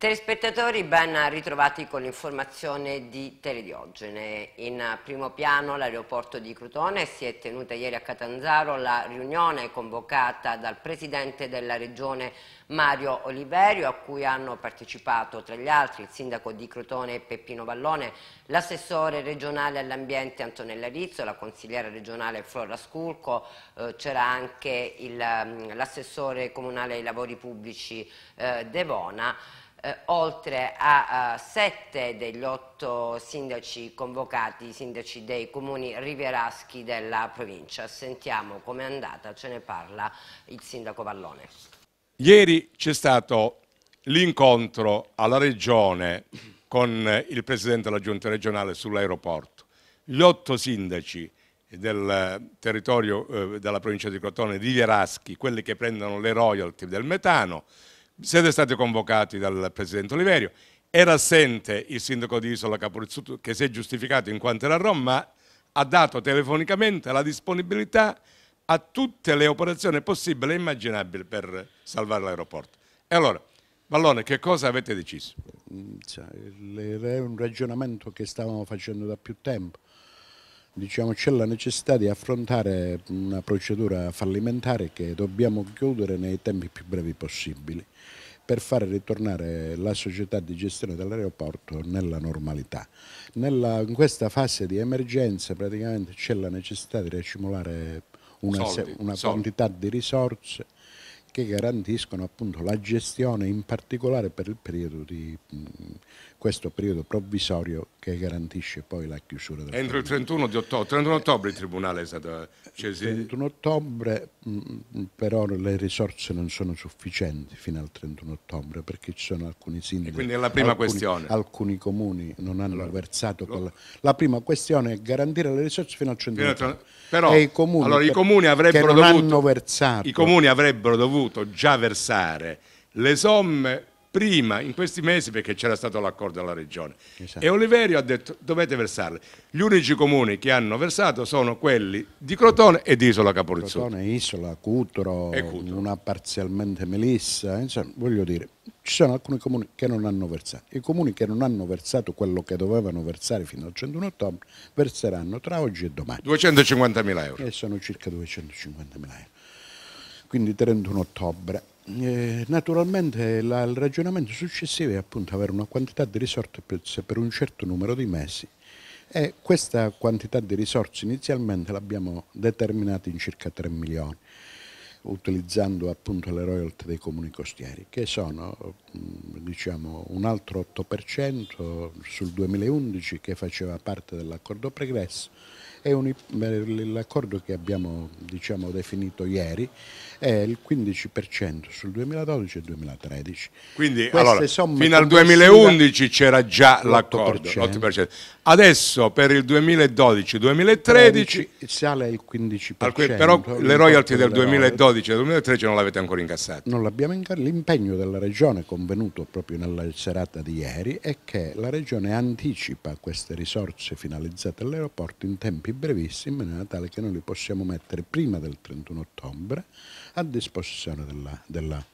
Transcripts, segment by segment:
Telespettatori ben ritrovati con l'informazione di Telediogene. In primo piano l'aeroporto di Crotone si è tenuta ieri a Catanzaro la riunione convocata dal presidente della regione Mario Oliverio a cui hanno partecipato tra gli altri il sindaco di Crotone Peppino Vallone, l'assessore regionale all'ambiente Antonella Rizzo, la consigliera regionale Flora Sculco, eh, c'era anche mm, l'assessore comunale ai lavori pubblici eh, Devona eh, oltre a, a sette degli otto sindaci convocati, sindaci dei comuni rivieraschi della provincia. Sentiamo com'è andata, ce ne parla il sindaco Vallone. Ieri c'è stato l'incontro alla regione con il presidente della giunta regionale sull'aeroporto. Gli otto sindaci del territorio eh, della provincia di Crotone, rivieraschi, quelli che prendono le royalty del metano, siete stati convocati dal Presidente Oliverio, era assente il Sindaco di Isola Caporizzotto che si è giustificato in quanto era a Roma, ma ha dato telefonicamente la disponibilità a tutte le operazioni possibili e immaginabili per salvare l'aeroporto. E allora, Vallone, che cosa avete deciso? Mm, cioè, è un ragionamento che stavamo facendo da più tempo. Diciamo, c'è la necessità di affrontare una procedura fallimentare che dobbiamo chiudere nei tempi più brevi possibili per far ritornare la società di gestione dell'aeroporto nella normalità. Nella, in questa fase di emergenza praticamente c'è la necessità di racimolare una, soldi, una soldi. quantità di risorse che garantiscono appunto la gestione in particolare per il periodo di, questo periodo provvisorio che garantisce poi la chiusura del Entro il 31 di ottobre, 31 ottobre il Tribunale è stato... Cioè, 31 ottobre mm, mm, però le risorse non sono sufficienti fino al 31 ottobre perché ci sono alcuni sindaci... quindi è la prima alcuni, questione. Alcuni comuni non hanno allora, versato... Lo... La, la prima questione è garantire le risorse fino al 31 ottobre. Però i comuni, allora, i comuni avrebbero dovuto... Versato, I comuni avrebbero dovuto già versare le somme prima, in questi mesi, perché c'era stato l'accordo della regione. Esatto. E Oliverio ha detto dovete versarle. Gli unici comuni che hanno versato sono quelli di Crotone e di Isola Caporizzuto. Crotone, Isola, Cutro, Cutro. una parzialmente Melissa, insomma, voglio dire, ci sono alcuni comuni che non hanno versato. I comuni che non hanno versato quello che dovevano versare fino al 101 ottobre verseranno tra oggi e domani. 250.000 euro. E sono circa 250.000 euro. Quindi 31 ottobre eh, naturalmente la, il ragionamento successivo è appunto avere una quantità di risorse per, per un certo numero di mesi e questa quantità di risorse inizialmente l'abbiamo determinata in circa 3 milioni utilizzando appunto le royalty dei comuni costieri, che sono mm, diciamo, un altro 8% sul 2011 che faceva parte dell'accordo pregresso l'accordo che abbiamo diciamo, definito ieri è il 15% sul 2012 e 2013. Quindi allora, fino al 2011 c'era già l'accordo, Adesso per il 2012-2013 sale il 15%. però le royalty del 2012 e 2013 non l'avete ancora incassate. Non l'abbiamo incassata. L'impegno della Regione convenuto proprio nella serata di ieri è che la Regione anticipa queste risorse finalizzate all'aeroporto in tempi tempi brevissimi, in maniera tale che noi li possiamo mettere prima del 31 ottobre a disposizione della, della,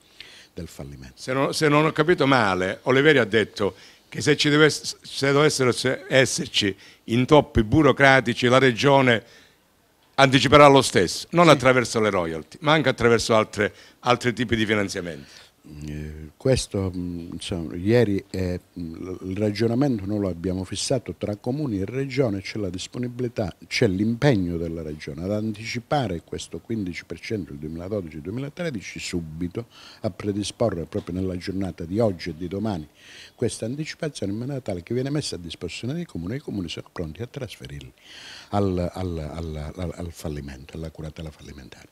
del fallimento. Se non, se non, ho capito male, Oliveri ha detto che se, ci dovesse, se dovessero esserci intoppi burocratici la Regione anticiperà lo stesso, non sì. attraverso le royalty, ma anche attraverso altre, altri tipi di finanziamenti. Eh, questo mm, insomma, ieri è, eh, il ragionamento noi lo abbiamo fissato tra comuni e regione, c'è la disponibilità, c'è l'impegno della regione ad anticipare questo 15% il 2012-2013 subito, a predisporre proprio nella giornata di oggi e di domani questa anticipazione in maniera tale che viene messa a disposizione dei comuni e i comuni sono pronti a trasferirli al, al, al, al fallimento, alla curatela fallimentare.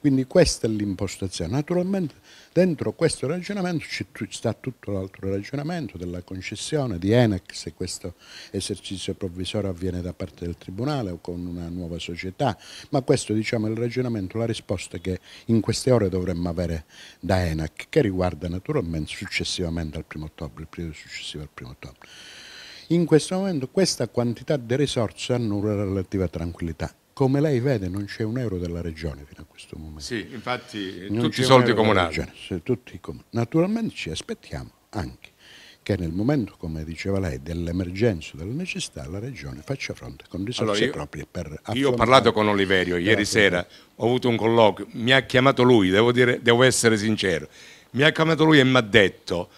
Quindi questa è l'impostazione. Naturalmente dentro questo ragionamento ci sta tutto l'altro ragionamento della concessione di Enex, se questo esercizio provvisorio avviene da parte del Tribunale o con una nuova società, ma questo diciamo, è il ragionamento, la risposta che in queste ore dovremmo avere da Enac, che riguarda naturalmente successivamente al primo ottobre, il periodo successivo al primo ottobre. In questo momento questa quantità di risorse annulla la relativa tranquillità come lei vede non c'è un euro della regione fino a questo momento. Sì, infatti non tutti i soldi comunali. tutti comun Naturalmente ci aspettiamo anche che nel momento, come diceva lei, dell'emergenza, della necessità, la Regione faccia fronte con risorse allora io, proprie per Io ho parlato con Oliverio ieri sera, ho avuto un colloquio, mi ha chiamato lui, devo, dire, devo essere sincero, mi ha chiamato lui e mi ha detto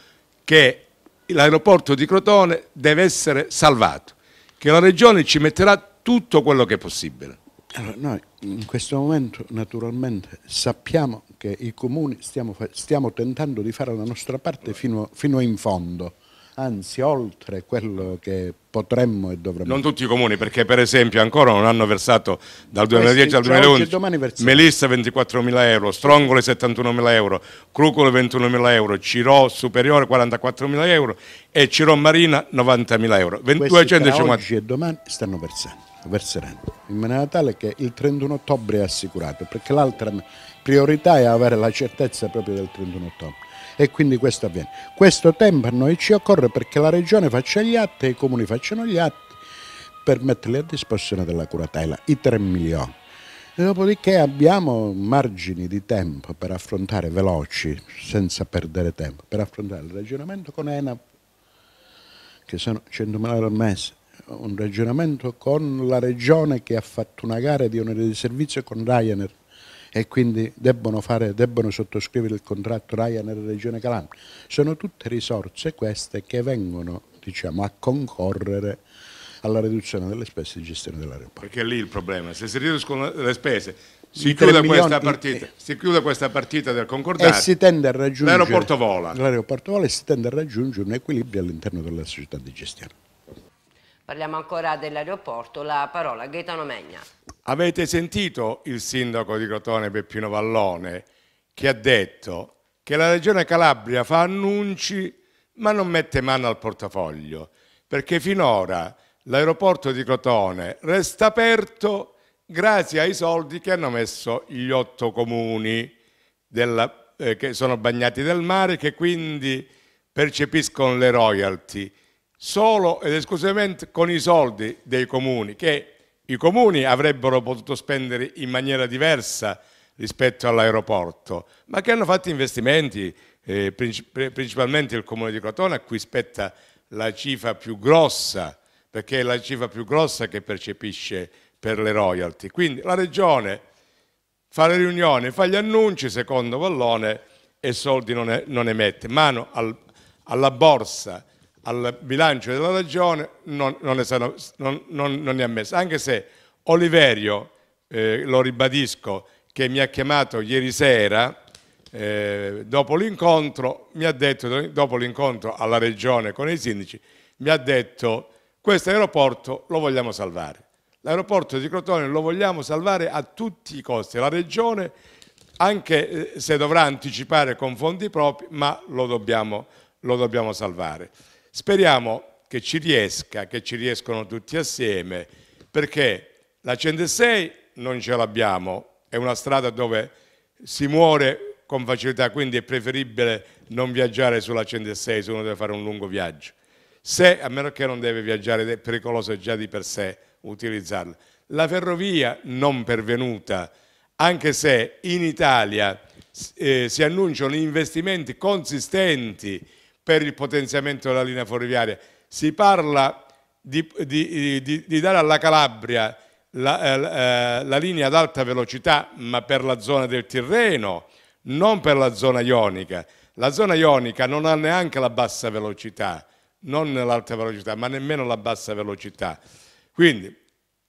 che l'aeroporto di Crotone deve essere salvato, che la Regione ci metterà tutto quello che è possibile. Allora, noi in questo momento naturalmente sappiamo che i comuni stiamo, stiamo tentando di fare la nostra parte fino, fino in fondo anzi oltre quello che potremmo e dovremmo. Non tutti i comuni, perché per esempio ancora non hanno versato dal 2010 al 2011 Melissa 24.000 euro, Strongole 71.000 euro, Crucolo 21.000 euro, Ciro Superiore 44.000 euro e Ciro Marina 90.000 euro. 250. Oggi e domani stanno versando verseranti, in maniera tale che il 31 ottobre è assicurato, perché l'altra priorità è avere la certezza proprio del 31 ottobre e quindi questo avviene. Questo tempo a noi ci occorre perché la regione faccia gli atti e i comuni facciano gli atti per metterli a disposizione della curatela, i 3 milioni. E dopodiché abbiamo margini di tempo per affrontare veloci, senza perdere tempo, per affrontare il ragionamento con ENAP, che sono 100.000 euro al mese, un ragionamento con la regione che ha fatto una gara di onere di servizio con Ryanair e quindi debbono, fare, debbono sottoscrivere il contratto Ryanair Regione Calabria. Sono tutte risorse queste che vengono diciamo, a concorrere alla riduzione delle spese di gestione dell'aeroporto. Perché è lì il problema, se si riducono le spese si chiude, milioni, partita, eh, si chiude, questa partita, del concordato l'aeroporto vola. L'aeroporto vola e si tende a raggiungere un equilibrio all'interno della società di gestione. Parliamo ancora dell'aeroporto, la parola a Gaetano Megna. Avete sentito il sindaco di Crotone Peppino Vallone che ha detto che la regione Calabria fa annunci ma non mette mano al portafoglio perché finora l'aeroporto di Crotone resta aperto grazie ai soldi che hanno messo gli otto comuni della, eh, che sono bagnati del mare che quindi percepiscono le royalty solo ed esclusivamente con i soldi dei comuni, che i comuni avrebbero potuto spendere in maniera diversa rispetto all'aeroporto, ma che hanno fatto investimenti, eh, principalmente il comune di Crotone, a cui spetta la cifra più grossa, perché è la cifra più grossa che percepisce per le royalty. Quindi la regione fa le riunioni, fa gli annunci, secondo Vallone, e soldi non, è, non emette, mano al, alla borsa al bilancio della regione non, non, sono, non, non è ammesso, anche se Oliverio, eh, lo ribadisco, che mi ha chiamato ieri sera, eh, dopo l'incontro, mi ha detto, dopo l'incontro alla regione con i sindaci, mi ha detto questo aeroporto lo vogliamo salvare. L'aeroporto di Crotone lo vogliamo salvare a tutti i costi. La regione, anche eh, se dovrà anticipare con fondi propri, ma lo dobbiamo, lo dobbiamo salvare. Speriamo che ci riesca, che ci riescono tutti assieme, perché la 106 non ce l'abbiamo, è una strada dove si muore con facilità, quindi è preferibile non viaggiare sulla 106 se uno deve fare un lungo viaggio. Se, a meno che non deve viaggiare, è pericoloso già di per sé utilizzarla. La ferrovia non pervenuta, anche se in Italia eh, si annunciano investimenti consistenti per il potenziamento della linea ferroviaria. Si parla di, di, di, di dare alla Calabria la, eh, eh, la, linea ad alta velocità, ma per la zona del Tirreno, non per la zona ionica. La zona ionica non ha neanche la bassa velocità, non l'alta velocità, ma nemmeno la bassa velocità. Quindi,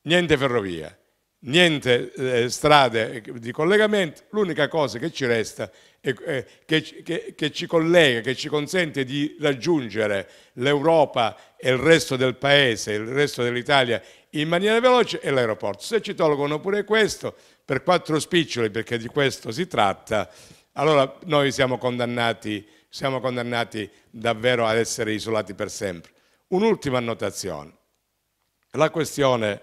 niente ferrovia niente eh, strade di collegamento, l'unica cosa che ci resta e eh, che, che, che, ci collega, che ci consente di raggiungere l'Europa e il resto del paese, il resto dell'Italia in maniera veloce è l'aeroporto. Se ci tolgono pure questo, per quattro spiccioli, perché di questo si tratta, allora noi siamo condannati, siamo condannati davvero ad essere isolati per sempre. Un'ultima annotazione. La questione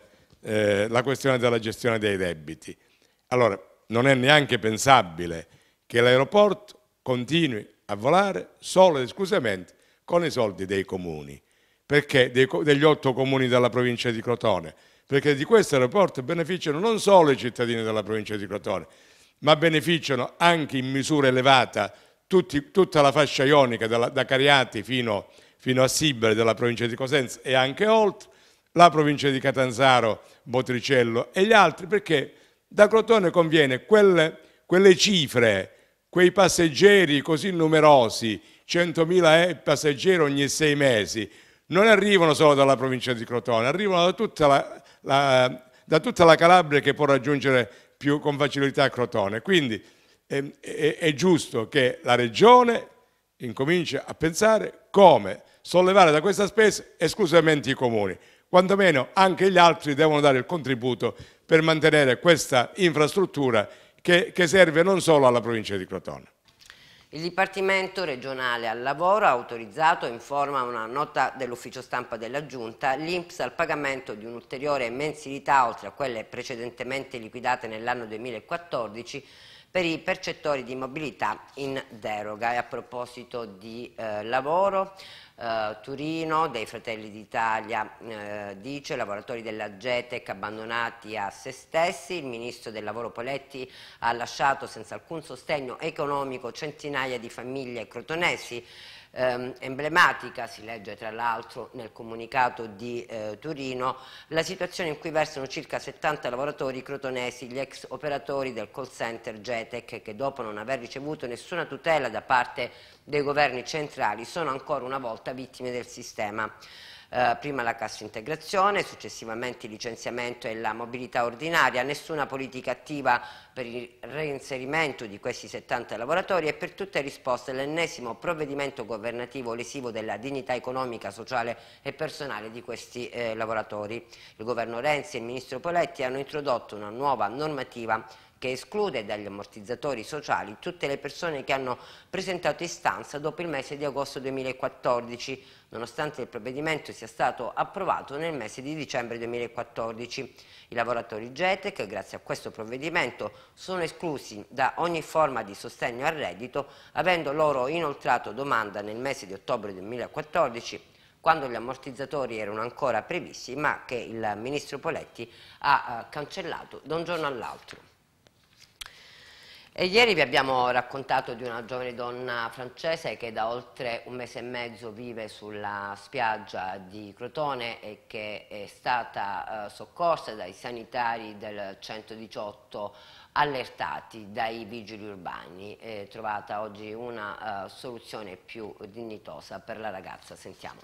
eh, la questione della gestione dei debiti. Allora, non è neanche pensabile che l'aeroporto continui a volare solo ed esclusivamente con i soldi dei comuni, perché dei, degli otto comuni della provincia di Crotone, perché di questo aeroporto beneficiano non solo i cittadini della provincia di Crotone, ma beneficiano anche in misura elevata tutti, tutta la fascia ionica dalla, da Cariati fino, fino a Sibere della provincia di Cosenza e anche oltre, la provincia di Catanzaro, Botricello e gli altri, perché da Crotone conviene quelle, quelle cifre, quei passeggeri così numerosi, 100.000 passeggeri ogni sei mesi, non arrivano solo dalla provincia di Crotone, arrivano da tutta la, la, da tutta la Calabria che può raggiungere più, con facilità Crotone. Quindi ehm, è, è, è giusto che la regione incominci a pensare come sollevare da questa spesa esclusivamente i comuni quantomeno anche gli altri devono dare il contributo per mantenere questa infrastruttura che, che serve non solo alla provincia di Crotone. Il Dipartimento regionale al lavoro ha autorizzato, in forma una nota dell'ufficio stampa della Giunta, l'INPS al pagamento di un'ulteriore mensilità oltre a quelle precedentemente liquidate nell'anno 2014 per i percettori di mobilità in deroga. E a proposito di eh, lavoro, eh, Turino dei Fratelli d'Italia eh, dice lavoratori della Getec abbandonati a se stessi, il ministro del lavoro Poletti ha lasciato senza alcun sostegno economico centinaia di famiglie crotonesi ehm, emblematica, si legge tra l'altro nel comunicato di eh, Turino, la situazione in cui versano circa 70 lavoratori crotonesi, gli ex operatori del call center GETEC, che dopo non aver ricevuto nessuna tutela da parte dei governi centrali sono ancora una volta vittime del sistema. Eh, prima la cassa integrazione, successivamente il licenziamento e la mobilità ordinaria, nessuna politica attiva per il reinserimento di questi 70 lavoratori e per tutte risposte l'ennesimo provvedimento governativo lesivo della dignità economica, sociale e personale di questi eh, lavoratori. Il governo Renzi e il ministro Poletti hanno introdotto una nuova normativa che esclude dagli ammortizzatori sociali tutte le persone che hanno presentato istanza dopo il mese di agosto 2014, nonostante il provvedimento sia stato approvato nel mese di dicembre 2014. I lavoratori GETEC, grazie a questo provvedimento, sono esclusi da ogni forma di sostegno al reddito, avendo loro inoltrato domanda nel mese di ottobre 2014 quando gli ammortizzatori erano ancora previsti, ma che il ministro Poletti ha eh, cancellato da un giorno all'altro. E ieri vi abbiamo raccontato di una giovane donna francese che da oltre un mese e mezzo vive sulla spiaggia di Crotone e che è stata eh, soccorsa dai sanitari del 118 allertati dai vigili urbani. È trovata oggi una uh, soluzione più dignitosa per la ragazza. Sentiamo.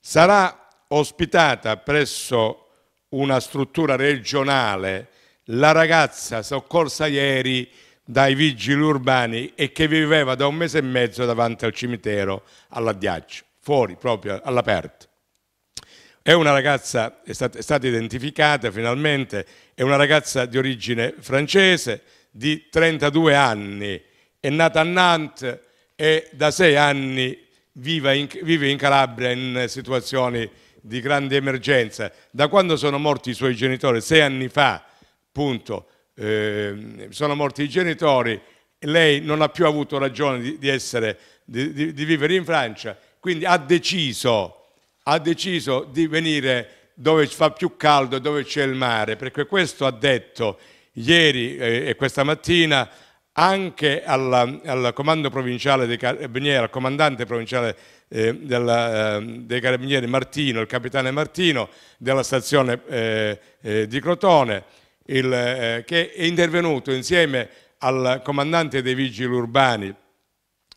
Sarà ospitata presso una struttura regionale la ragazza soccorsa ieri dai vigili urbani e che viveva da un mese e mezzo davanti al cimitero all'addiaccio, fuori proprio all'aperto. È una ragazza, è stata, è stata identificata finalmente, è una ragazza di origine francese di 32 anni, è nata a Nantes e da sei anni vive in, vive in Calabria in situazioni di grande emergenza. Da quando sono morti i suoi genitori, sei anni fa, appunto, eh, sono morti i genitori, lei non ha più avuto ragione di, di, essere, di, di vivere in Francia, quindi ha deciso, ha deciso di venire dove fa più caldo, dove c'è il mare, perché questo ha detto ieri eh, e questa mattina anche alla, al comando provinciale dei carabinieri, eh, al comandante provinciale eh, della, eh, dei carabinieri Martino, il capitano Martino della stazione eh, eh di Crotone, il, eh, che è intervenuto insieme al comandante dei vigili urbani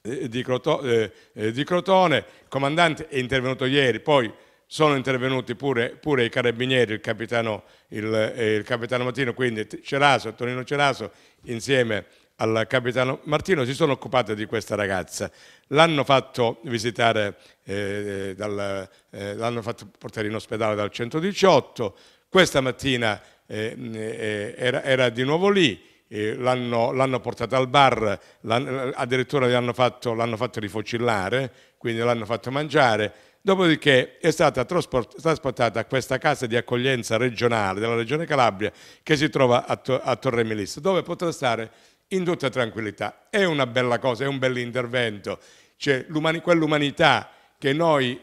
eh, di, Croto, eh, eh di, Crotone, il comandante è intervenuto ieri, poi sono intervenuti pure, pure i carabinieri, il capitano, il, eh, il capitano Martino, quindi Ceraso, Tonino Ceraso insieme al capitano Martino si sono occupati di questa ragazza. L'hanno fatto visitare, eh, dal, eh, l'hanno fatto portare in ospedale dal 118. Questa mattina eh, eh, eh, era, era di nuovo lì, l'hanno, portata al bar, addirittura l'hanno fatto, fatto, rifocillare, quindi l'hanno fatto mangiare. Dopodiché è stata trasportata a questa casa di accoglienza regionale della regione Calabria che si trova a, to a Torre Melissa, dove potrà stare in tutta tranquillità. È una bella cosa, è un bell'intervento. Cioè, quell'umanità che noi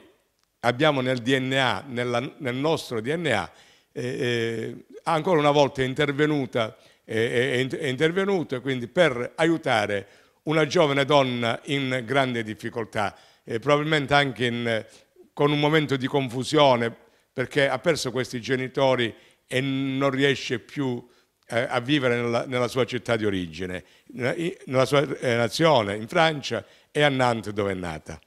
abbiamo nel DNA, nella, nel nostro DNA, eh, ancora una volta è intervenuta, è, è, è intervenuto quindi per aiutare una giovane donna in grande difficoltà, eh, probabilmente anche in, con un momento di confusione perché ha perso questi genitori e non riesce più eh, a vivere nella, nella, sua città di origine, nella sua eh, nazione, in Francia e a Nantes dove è nata.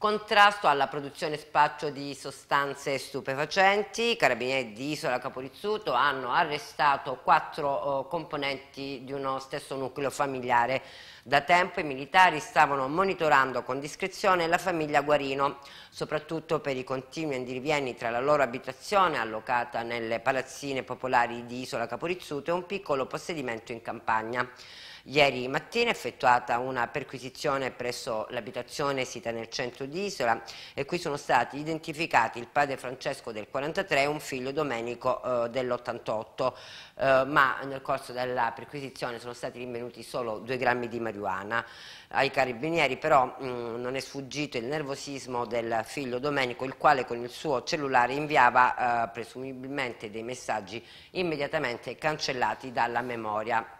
contrasto alla produzione e spaccio di sostanze stupefacenti. I carabinieri di Isola Caporizzuto hanno arrestato quattro eh, componenti di uno stesso nucleo familiare. Da tempo i militari stavano monitorando con discrezione la famiglia Guarino, soprattutto per i continui andirivieni tra la loro abitazione allocata nelle palazzine popolari di Isola Caporizzuto e un piccolo possedimento in campagna. Ieri mattina è effettuata una perquisizione presso l'abitazione sita nel centro di Isola e qui sono stati identificati il padre Francesco del 43 e un figlio Domenico eh, dell'88, eh, ma nel corso della perquisizione sono stati rinvenuti solo due grammi di marijuana. Ai carabinieri però mh, mm, non è sfuggito il nervosismo del figlio Domenico, il quale con il suo cellulare inviava eh, presumibilmente dei messaggi immediatamente cancellati dalla memoria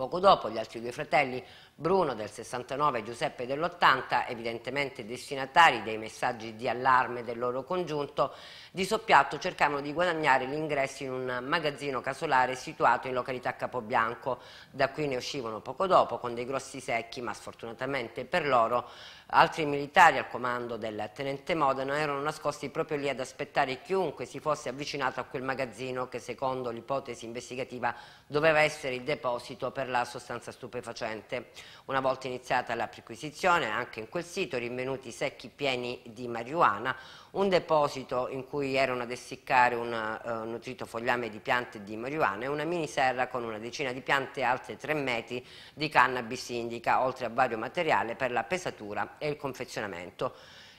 Poco dopo gli altri due fratelli, Bruno del 69 e Giuseppe dell'80, evidentemente destinatari dei messaggi di allarme del loro congiunto, di soppiatto cercavano di guadagnare l'ingresso in un magazzino casolare situato in località Capobianco. Da qui ne uscivano poco dopo con dei grossi secchi, ma sfortunatamente per loro Altri militari al comando del tenente Modena erano nascosti proprio lì ad aspettare chiunque si fosse avvicinato a quel magazzino che secondo l'ipotesi investigativa doveva essere il deposito per la sostanza stupefacente. Una volta iniziata la perquisizione, anche in quel sito rinvenuti secchi pieni di marijuana, un deposito in cui erano ad essiccare un eh, nutrito fogliame di piante di marijuana e una miniserra con una decina di piante alte 3 metri di cannabis indica, oltre a vario materiale per la pesatura e il confezionamento.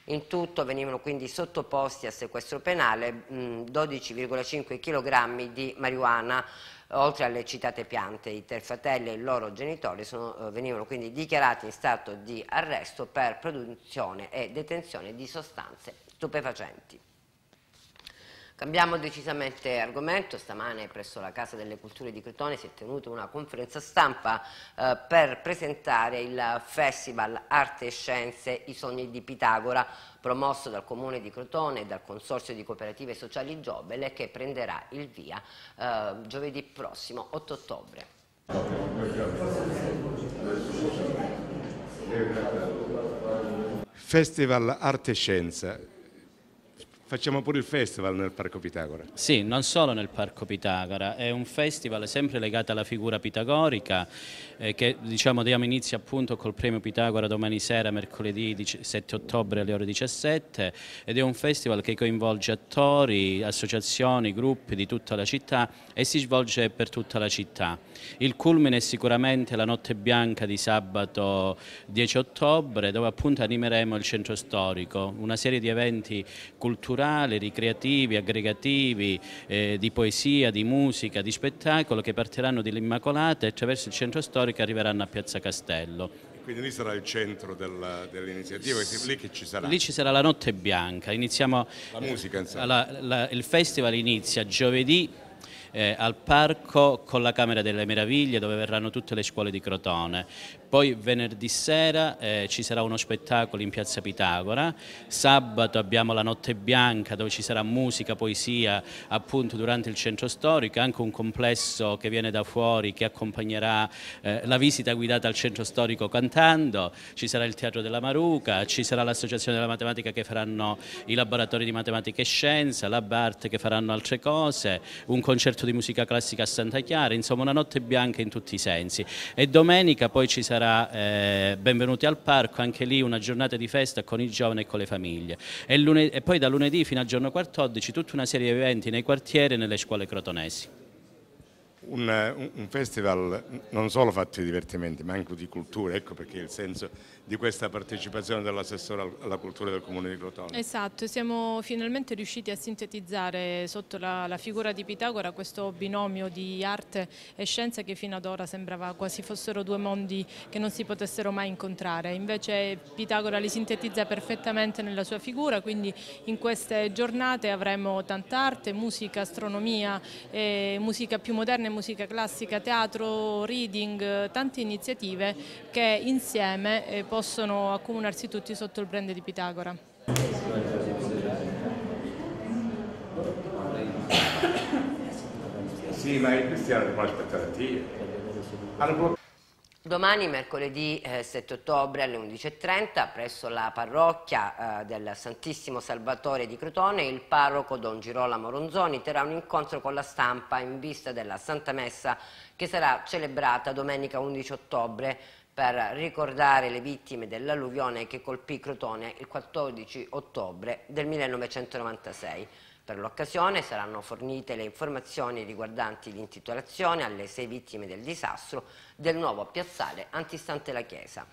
In tutto venivano quindi sottoposti a sequestro penale 12,5 mm, kg di marijuana oltre alle citate piante. I tre fratelli e i loro genitori sono, eh, venivano quindi dichiarati in stato di arresto per produzione e detenzione di sostanze stupefacenti. Cambiamo decisamente argomento, stamane presso la Casa delle Culture di Crotone si è tenuta una conferenza stampa eh, per presentare il Festival Arte e Scienze I Sogni di Pitagora promosso dal Comune di Crotone e dal Consorzio di Cooperative Sociali Giovele che prenderà il via eh, giovedì prossimo 8 ottobre. Festival Arte e Scienze Facciamo pure il festival nel Parco Pitagora. Sì, non solo nel Parco Pitagora, è un festival sempre legato alla figura pitagorica eh, che diciamo diamo inizio appunto col premio Pitagora domani sera, mercoledì 7 ottobre alle ore 17 ed è un festival che coinvolge attori, associazioni, gruppi di tutta la città e si svolge per tutta la città. Il culmine è sicuramente la notte bianca di sabato 10 ottobre dove appunto animeremo il centro storico, una serie di eventi culturali culturali, ricreativi, aggregativi, eh, di poesia, di musica, di spettacolo che partiranno dall'Immacolata e attraverso il centro storico arriveranno a Piazza Castello. Quindi lì sarà il centro dell'iniziativa, dell lì che ci sarà? Lì ci sarà la notte bianca, iniziamo... La musica insomma. La, la, il festival inizia giovedì eh, al parco con la Camera delle Meraviglie dove verranno tutte le scuole di Crotone poi venerdì sera eh, ci sarà uno spettacolo in Piazza Pitagora, sabato abbiamo la Notte Bianca dove ci sarà musica, poesia appunto durante il centro storico, anche un complesso che viene da fuori che accompagnerà eh, la visita guidata al centro storico cantando, ci sarà il Teatro della Maruca, ci sarà l'Associazione della Matematica che faranno i laboratori di matematica e scienza, la BART che faranno altre cose, un concerto di musica classica a Santa Chiara, insomma una notte bianca in tutti i sensi e domenica poi ci sarà sarà eh, Benvenuti al Parco, anche lì una giornata di festa con i giovani e con le famiglie. E, e poi da lunedì fino al giorno 14 tutta una serie di eventi nei quartieri e nelle scuole crotonesi un, un, festival non solo fatto di divertimenti ma anche di cultura, ecco perché il senso di questa partecipazione dell'assessore alla cultura del comune di Crotone. Esatto, siamo finalmente riusciti a sintetizzare sotto la, la, figura di Pitagora questo binomio di arte e scienza che fino ad ora sembrava quasi fossero due mondi che non si potessero mai incontrare, invece Pitagora li sintetizza perfettamente nella sua figura, quindi in queste giornate avremo tanta arte, musica, astronomia, e musica più moderna musica classica, teatro, reading, tante iniziative che insieme eh, possono accomunarsi tutti sotto il brand di Pitagora. Sì, ma il cristiano ti aspettare a te. Domani, mercoledì 7 eh, ottobre alle 11.30, presso la parrocchia eh, del Santissimo Salvatore di Crotone, il parroco Don Girolamo Ronzoni terrà un incontro con la stampa in vista della Santa Messa che sarà celebrata domenica 11 ottobre per ricordare le vittime dell'alluvione che colpì Crotone il 14 ottobre del 1996. Per l'occasione saranno fornite le informazioni riguardanti l'intitolazione alle sei vittime del disastro del nuovo piazzale antistante la chiesa.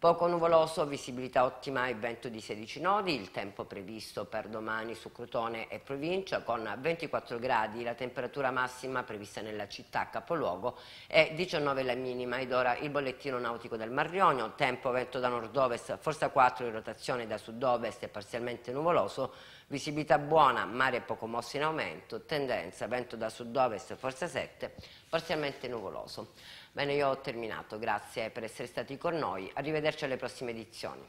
Poco nuvoloso, visibilità ottima e vento di 16 nodi, il tempo previsto per domani su Crotone e provincia con 24 gradi, la temperatura massima prevista nella città capoluogo è 19 la minima ed ora il bollettino nautico del Mar Marrionio, tempo vento da nord-ovest, forza 4 in rotazione da sud-ovest e parzialmente nuvoloso, visibilità buona, mare poco mosso in aumento, tendenza vento da sud-ovest, forza 7, parzialmente nuvoloso. Bene, io ho terminato, grazie per essere stati con noi, arrivederci alle prossime edizioni.